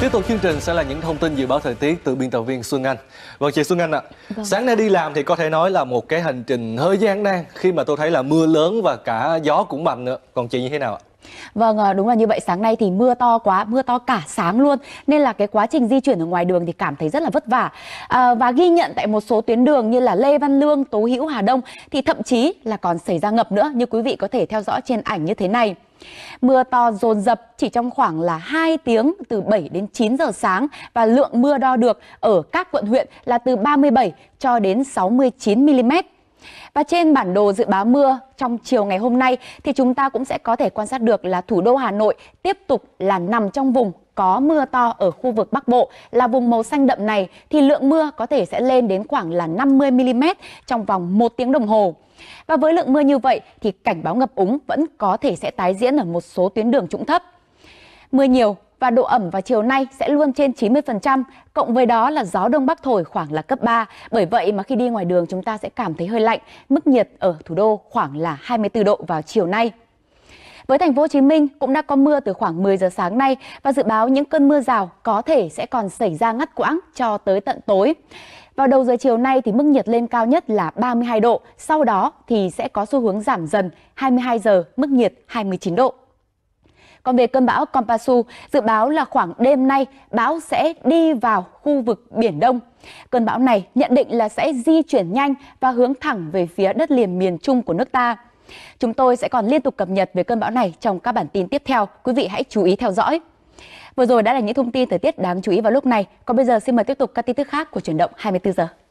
Tiếp tục chương trình sẽ là những thông tin dự báo thời tiết từ biên tập viên Xuân Anh. Vâng chị Xuân Anh ạ. À, vâng. Sáng nay đi làm thì có thể nói là một cái hành trình hơi gian nan khi mà tôi thấy là mưa lớn và cả gió cũng mạnh nữa. Còn chị như thế nào ạ? Vâng, ờ, đúng là như vậy. Sáng nay thì mưa to quá, mưa to cả sáng luôn. Nên là cái quá trình di chuyển ở ngoài đường thì cảm thấy rất là vất vả. À, và ghi nhận tại một số tuyến đường như là Lê Văn Lương, Tố Hữu, Hà Đông thì thậm chí là còn xảy ra ngập nữa như quý vị có thể theo dõi trên ảnh như thế này. Mưa to dồn dập chỉ trong khoảng là 2 tiếng từ 7 đến 9 giờ sáng và lượng mưa đo được ở các quận huyện là từ 37 cho đến 69 mm. Và trên bản đồ dự báo mưa trong chiều ngày hôm nay thì chúng ta cũng sẽ có thể quan sát được là thủ đô Hà Nội tiếp tục là nằm trong vùng có mưa to ở khu vực Bắc Bộ là vùng màu xanh đậm này thì lượng mưa có thể sẽ lên đến khoảng là 50 mm trong vòng 1 tiếng đồng hồ. Và với lượng mưa như vậy thì cảnh báo ngập úng vẫn có thể sẽ tái diễn ở một số tuyến đường trũng thấp. Mưa nhiều và độ ẩm vào chiều nay sẽ luôn trên 90%, cộng với đó là gió đông bắc thổi khoảng là cấp 3. Bởi vậy mà khi đi ngoài đường chúng ta sẽ cảm thấy hơi lạnh, mức nhiệt ở thủ đô khoảng là 24 độ vào chiều nay. Với thành phố Hồ Chí Minh cũng đã có mưa từ khoảng 10 giờ sáng nay và dự báo những cơn mưa rào có thể sẽ còn xảy ra ngắt quãng cho tới tận tối. Vào đầu giờ chiều nay thì mức nhiệt lên cao nhất là 32 độ, sau đó thì sẽ có xu hướng giảm dần, 22 giờ mức nhiệt 29 độ. Còn về cơn bão Kompasu, dự báo là khoảng đêm nay bão sẽ đi vào khu vực Biển Đông. Cơn bão này nhận định là sẽ di chuyển nhanh và hướng thẳng về phía đất liền miền Trung của nước ta. Chúng tôi sẽ còn liên tục cập nhật về cơn bão này trong các bản tin tiếp theo. Quý vị hãy chú ý theo dõi. Vừa rồi đã là những thông tin thời tiết đáng chú ý vào lúc này. Còn bây giờ xin mời tiếp tục các tin tức khác của chuyển động 24 giờ.